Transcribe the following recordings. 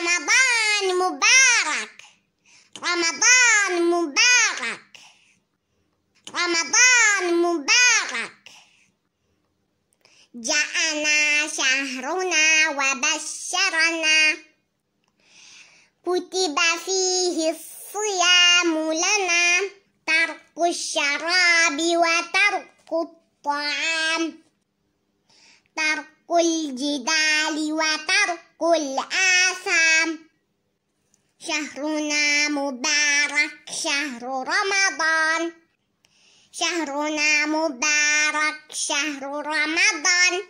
رمضان مبارك رمضان مبارك رمضان مبارك جاءنا شهرنا وبشرنا كتب فيه الصيام لنا ترك الشراب وترك الطعام ترك وحلق الجدال وترك الآثام شهرنا مبارك شهر رمضان شهرنا مبارك شهر رمضان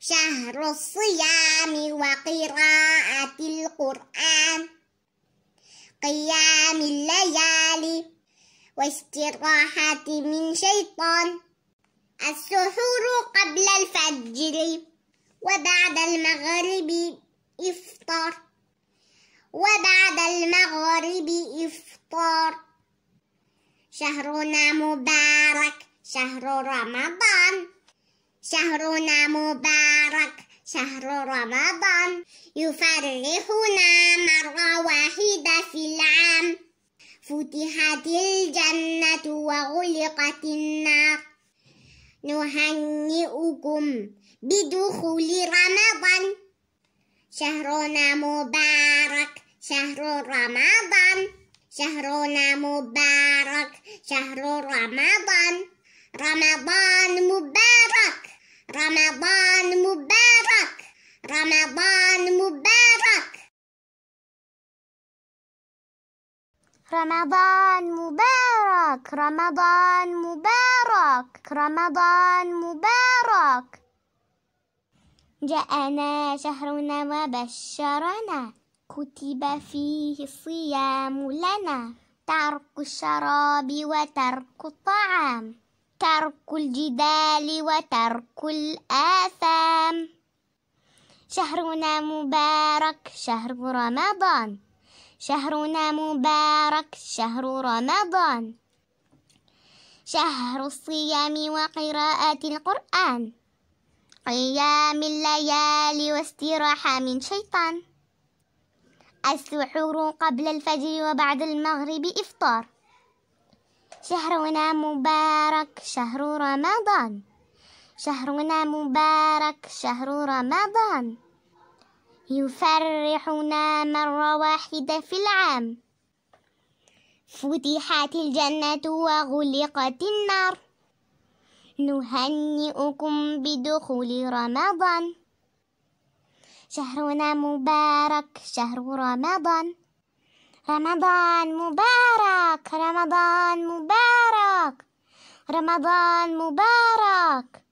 شهر الصيام وقراءة القرآن قيام الليالي واستراحة من شيطان السحور قبل الفجر وبعد المغرب إفطار وبعد المغرب إفطار شهرنا مبارك شهر رمضان شهرنا مبارك شهر رمضان يفرحنا مرة واحدة في العام فتحت الجنة وغلقت النار نهنئكم بدخول رمضان شهرنا مبارك شهر رمضان شهرنا مبارك شهر رمضان رمضان مبارك رمضان مبارك رمضان رمضان مبارك رمضان مبارك رمضان مبارك جاءنا شهرنا وبشرنا كتب فيه الصيام لنا ترك الشراب وترك الطعام ترك الجدال وترك الآثام شهرنا مبارك شهر رمضان شهرنا مبارك شهر رمضان شهر الصيام وقراءة القرآن قيام الليالي واستراحة من شيطان السحور قبل الفجر وبعد المغرب إفطار شهرنا مبارك شهر رمضان شهرنا مبارك شهر رمضان يفرحنا مرة واحدة في العام فتحت الجنة وغلقت النار نهنئكم بدخول رمضان شهرنا مبارك شهر رمضان رمضان مبارك رمضان مبارك رمضان مبارك